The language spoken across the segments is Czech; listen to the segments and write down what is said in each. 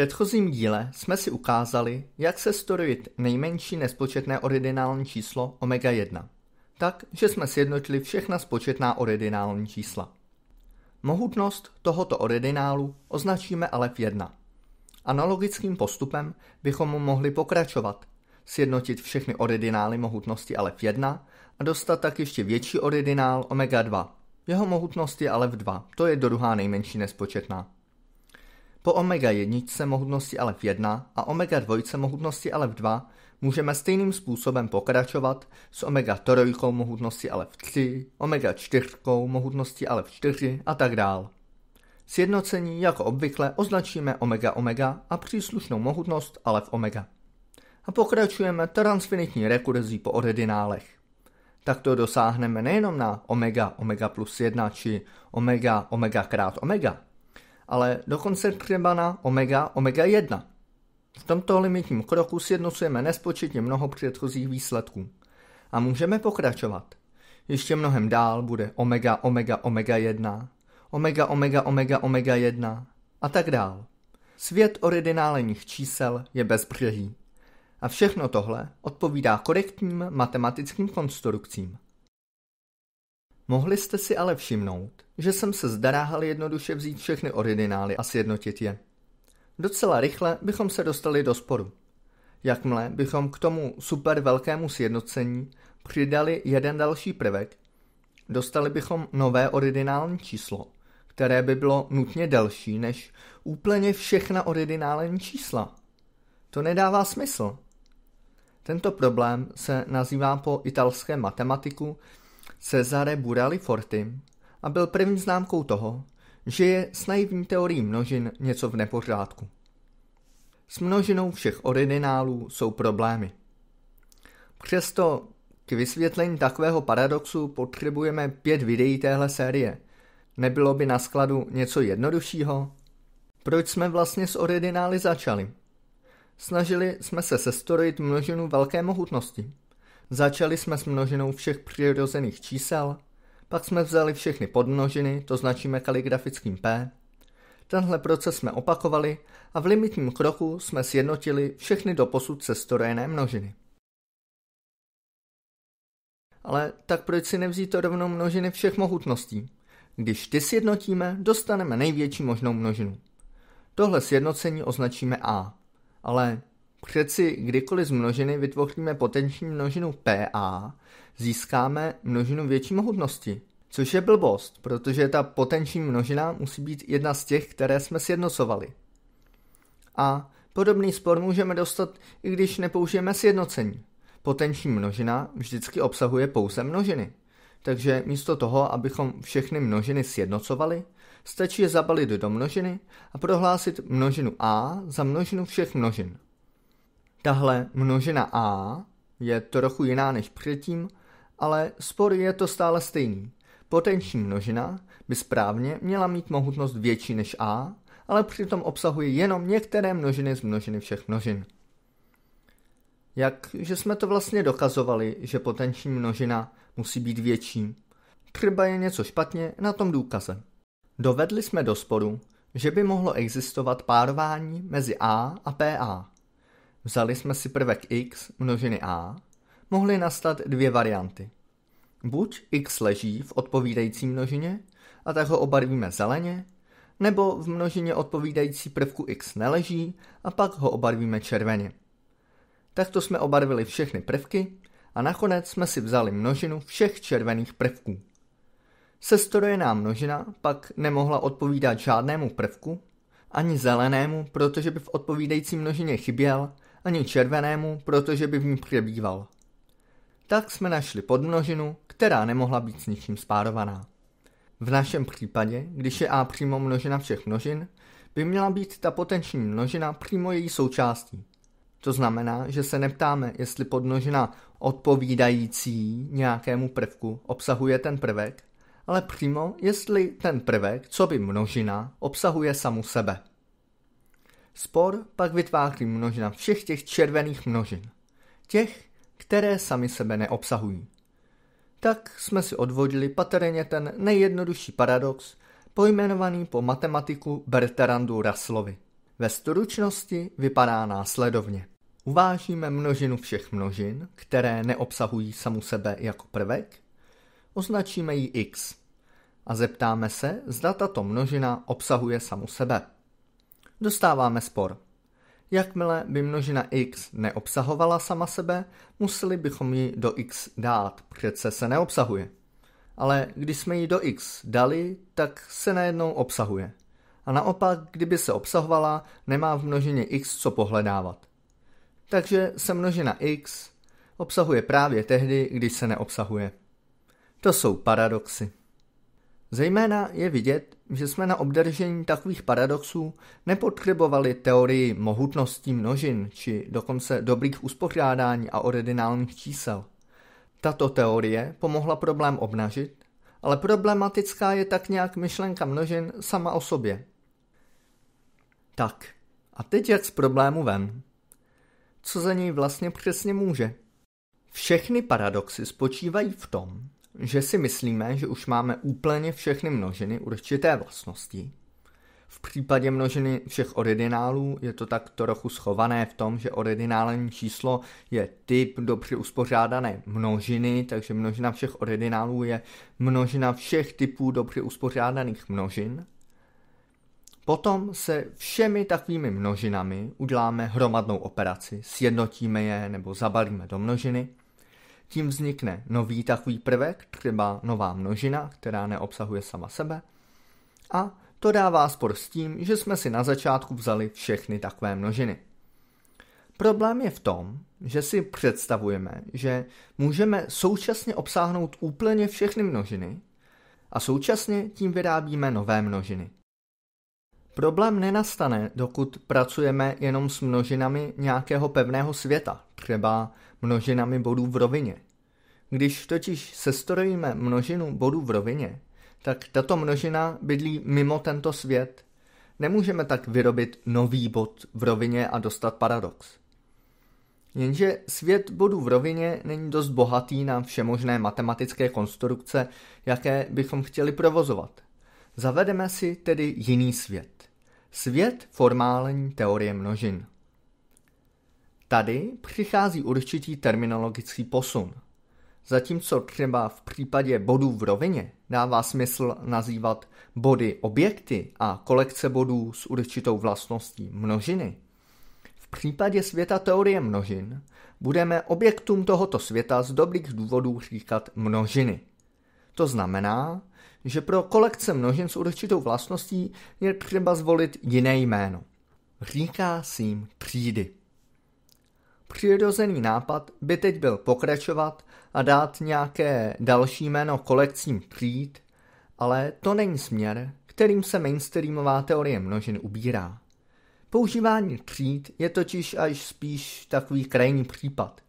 předchozím díle jsme si ukázali, jak se storojit nejmenší nespočetné originální číslo omega 1, tak, že jsme sjednotili všechna spočetná originální čísla. Mohutnost tohoto originálu označíme ale v 1. Analogickým postupem bychom mohli pokračovat, sjednotit všechny originály mohutnosti ale v 1 a dostat tak ještě větší originál omega 2. Jeho mohutnost je ale v 2, to je druhá nejmenší nespočetná. Po omega jedničce mohutnosti ale v 1 a omega dvojce mohutnosti ale v 2 můžeme stejným způsobem pokračovat s omega trojkou mohutnosti ale v 3, omega čtyřkou mohutnosti ale v 4 a tak dál. Sjednocení jako obvykle označíme omega omega a příslušnou mohutnost ale v omega. A pokračujeme transfinitní rekurzí po ordinálech. Takto dosáhneme nejenom na omega omega plus 1 či omega omega krát omega, ale dokonce třeba na omega omega 1. V tomto limitním kroku sjednocujeme nespočetně mnoho předchozích výsledků. A můžeme pokračovat. Ještě mnohem dál bude omega omega omega 1, omega omega omega omega 1 a tak dál. Svět originálních čísel je bezbřehý. A všechno tohle odpovídá korektním matematickým konstrukcím. Mohli jste si ale všimnout, že jsem se zdaráhal jednoduše vzít všechny originály a sjednotit je. Docela rychle bychom se dostali do sporu. Jakmile bychom k tomu super velkému sjednocení přidali jeden další prvek, dostali bychom nové originální číslo, které by bylo nutně delší než úplně všechna originální čísla. To nedává smysl. Tento problém se nazývá po italském matematiku Cesare Burali Forti a byl první známkou toho, že je s naivní teorií množin něco v nepořádku. S množinou všech ordinálů jsou problémy. Přesto k vysvětlení takového paradoxu potřebujeme pět videí téhle série. Nebylo by na skladu něco jednoduššího? Proč jsme vlastně s ordinály začali? Snažili jsme se sestrojit množinu velké mohutnosti. Začali jsme s množinou všech přirozených čísel, pak jsme vzali všechny podmnožiny, to značíme kaligrafickým P. Tenhle proces jsme opakovali a v limitním kroku jsme sjednotili všechny doposud sestrojené množiny. Ale tak proč si nevzít to rovnou množiny všech mohutností? Když ty sjednotíme, dostaneme největší možnou množinu. Tohle sjednocení označíme A. Ale přeci kdykoliv z množiny vytvoříme potenční množinu PA, získáme množinu větší mohutnosti. Což je blbost, protože ta potenční množina musí být jedna z těch, které jsme sjednocovali. A podobný spor můžeme dostat, i když nepoužijeme sjednocení. Potenční množina vždycky obsahuje pouze množiny. Takže místo toho, abychom všechny množiny sjednocovali, stačí je zabalit do množiny a prohlásit množinu a za množinu všech množin. Tahle množina a je trochu jiná než předtím, ale spor je to stále stejný. Potenční množina by správně měla mít mohutnost větší než a, ale přitom obsahuje jenom některé množiny z množiny všech množin. Jakže jsme to vlastně dokazovali, že potenční množina musí být větší. Třeba je něco špatně na tom důkaze. Dovedli jsme do sporu, že by mohlo existovat párování mezi A a PA. Vzali jsme si prvek x množiny a, mohly nastat dvě varianty. Buď x leží v odpovídající množině a tak ho obarvíme zeleně, nebo v množině odpovídající prvku x neleží a pak ho obarvíme červeně. Takto jsme obarvili všechny prvky a nakonec jsme si vzali množinu všech červených prvků. Sestrojená množina pak nemohla odpovídat žádnému prvku, ani zelenému, protože by v odpovídající množině chyběl ani červenému, protože by v ní přebýval. Tak jsme našli podmnožinu, která nemohla být s ničím spárovaná. V našem případě, když je A přímo množina všech množin, by měla být ta potenční množina přímo její součástí. To znamená, že se neptáme, jestli podmnožina odpovídající nějakému prvku obsahuje ten prvek, ale přímo, jestli ten prvek, co by množina, obsahuje samu sebe. Spor pak vytváří množina všech těch červených množin, těch, které sami sebe neobsahují. Tak jsme si odvodili patrně ten nejjednodušší paradox, pojmenovaný po matematiku Bertrandu Raslovi. Ve stručnosti vypadá následovně. Uvážíme množinu všech množin, které neobsahují samu sebe jako prvek, označíme ji x a zeptáme se, zda tato množina obsahuje samu sebe dostáváme spor. Jakmile by množina x neobsahovala sama sebe, museli bychom ji do x dát, přece se neobsahuje. Ale když jsme ji do x dali, tak se najednou obsahuje. A naopak, kdyby se obsahovala, nemá v množině x co pohledávat. Takže se množina x obsahuje právě tehdy, když se neobsahuje. To jsou paradoxy. Zejména je vidět, že jsme na obdržení takových paradoxů nepotřebovali teorii mohutností množin či dokonce dobrých uspořádání a ordinálních čísel. Tato teorie pomohla problém obnažit, ale problematická je tak nějak myšlenka množin sama o sobě. Tak, a teď jak z problému ven? Co za něj vlastně přesně může? Všechny paradoxy spočívají v tom, že si myslíme, že už máme úplně všechny množiny určité vlastnosti. V případě množiny všech ordinálů je to tak trochu schované v tom, že ordinální číslo je typ dobře uspořádané množiny, takže množina všech ordinálů je množina všech typů dobře uspořádaných množin. Potom se všemi takovými množinami uděláme hromadnou operaci, sjednotíme je nebo zabalíme do množiny – tím vznikne nový takový prvek, třeba nová množina, která neobsahuje sama sebe. A to dává spor s tím, že jsme si na začátku vzali všechny takové množiny. Problém je v tom, že si představujeme, že můžeme současně obsáhnout úplně všechny množiny a současně tím vyrábíme nové množiny. Problém nenastane, dokud pracujeme jenom s množinami nějakého pevného světa, třeba množinami bodů v rovině. Když totiž sestrojíme množinu bodů v rovině, tak tato množina bydlí mimo tento svět. Nemůžeme tak vyrobit nový bod v rovině a dostat paradox. Jenže svět bodů v rovině není dost bohatý na všemožné matematické konstrukce, jaké bychom chtěli provozovat. Zavedeme si tedy jiný svět. Svět formální teorie množin. Tady přichází určitý terminologický posun. Zatímco třeba v případě bodů v rovině dává smysl nazývat body objekty a kolekce bodů s určitou vlastností množiny, v případě světa teorie množin budeme objektům tohoto světa z dobrých důvodů říkat množiny – to znamená, že pro kolekce množin s určitou vlastností je třeba zvolit jiné jméno. Říká si jim třídy. Přirozený nápad by teď byl pokračovat a dát nějaké další jméno kolekcím tříd, ale to není směr, kterým se mainstreamová teorie množin ubírá. Používání tříd je totiž až spíš takový krajní případ,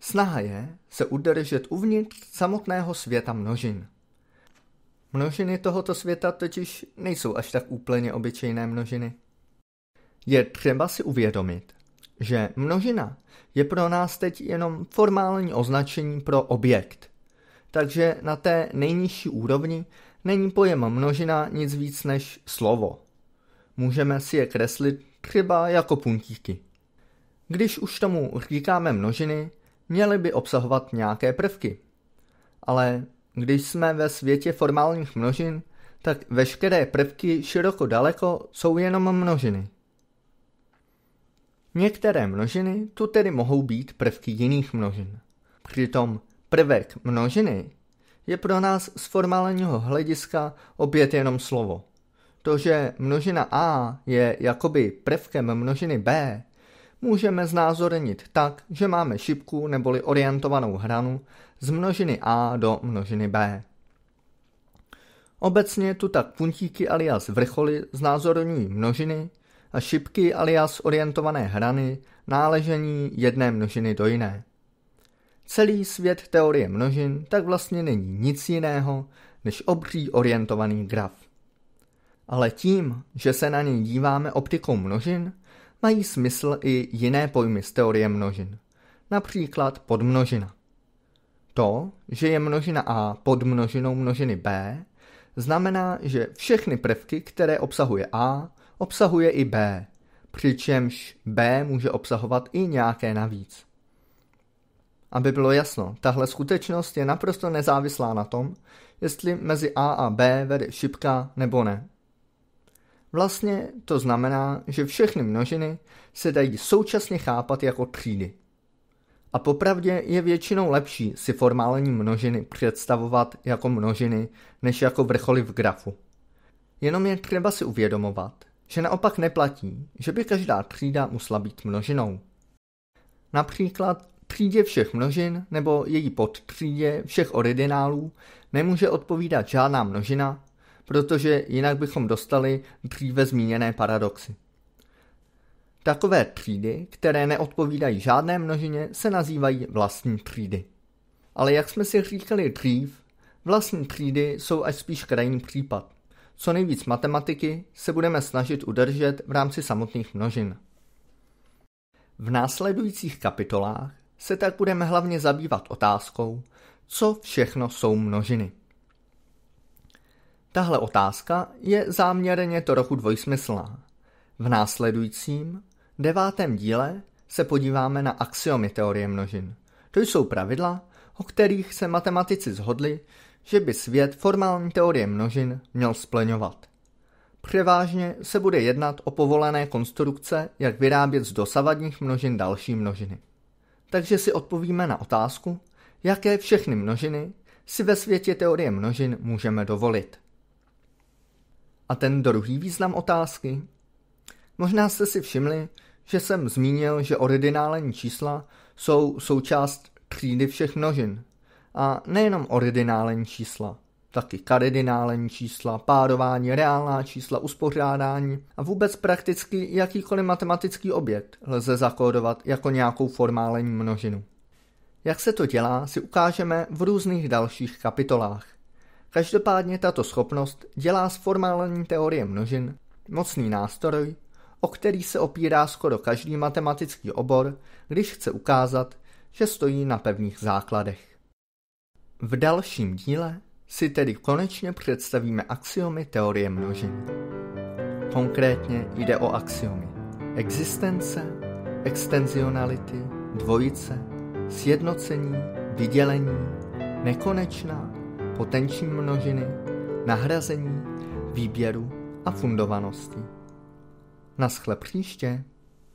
Snaha je se udržet uvnitř samotného světa množin. Množiny tohoto světa totiž nejsou až tak úplně obyčejné množiny. Je třeba si uvědomit, že množina je pro nás teď jenom formální označení pro objekt. Takže na té nejnižší úrovni není pojem množina nic víc než slovo. Můžeme si je kreslit třeba jako puntíky. Když už tomu říkáme množiny, měly by obsahovat nějaké prvky. Ale když jsme ve světě formálních množin, tak veškeré prvky široko daleko jsou jenom množiny. Některé množiny tu tedy mohou být prvky jiných množin. Přitom prvek množiny je pro nás z formálního hlediska opět jenom slovo. To, že množina A je jakoby prvkem množiny B, můžeme znázornit tak, že máme šipku neboli orientovanou hranu z množiny a do množiny b. Obecně tu tak puntíky alias vrcholy znázorňují množiny a šipky alias orientované hrany náležení jedné množiny do jiné. Celý svět teorie množin tak vlastně není nic jiného než obří orientovaný graf. Ale tím, že se na něj díváme optikou množin, mají smysl i jiné pojmy z teorie množin, například podmnožina. To, že je množina A podmnožinou množiny B, znamená, že všechny prvky, které obsahuje A, obsahuje i B, přičemž B může obsahovat i nějaké navíc. Aby bylo jasno, tahle skutečnost je naprosto nezávislá na tom, jestli mezi A a B vede šipka nebo ne. Vlastně to znamená, že všechny množiny se dají současně chápat jako třídy. A popravdě je většinou lepší si formální množiny představovat jako množiny, než jako vrcholy v grafu. Jenom je třeba si uvědomovat, že naopak neplatí, že by každá třída musela být množinou. Například třídě všech množin nebo její podtřídě všech originálů nemůže odpovídat žádná množina, protože jinak bychom dostali dříve zmíněné paradoxy. Takové třídy, které neodpovídají žádné množině, se nazývají vlastní třídy. Ale jak jsme si říkali dřív, vlastní třídy jsou až spíš krajní případ. Co nejvíc matematiky se budeme snažit udržet v rámci samotných množin. V následujících kapitolách se tak budeme hlavně zabývat otázkou, co všechno jsou množiny. Tahle otázka je záměrně trochu dvojsmyslná. V následujícím, devátém díle se podíváme na axiomy teorie množin. To jsou pravidla, o kterých se matematici zhodli, že by svět formální teorie množin měl splňovat. Převážně se bude jednat o povolené konstrukce, jak vyrábět z dosavadních množin další množiny. Takže si odpovíme na otázku, jaké všechny množiny si ve světě teorie množin můžeme dovolit. A ten druhý význam otázky? Možná jste si všimli, že jsem zmínil, že ordinální čísla jsou součást třídy všech množin. A nejenom ordinální čísla, taky kardinální čísla, párování, reálná čísla, uspořádání a vůbec prakticky jakýkoliv matematický objekt lze zakódovat jako nějakou formální množinu. Jak se to dělá, si ukážeme v různých dalších kapitolách. Každopádně tato schopnost dělá z formální teorie množin mocný nástroj, o který se opírá skoro každý matematický obor, když chce ukázat, že stojí na pevných základech. V dalším díle si tedy konečně představíme axiomy teorie množin. Konkrétně jde o axiomy existence, extenzionality, dvojice, sjednocení, vydělení, nekonečná potenční množiny, nahrazení, výběru a fundovanosti. Naschle příště.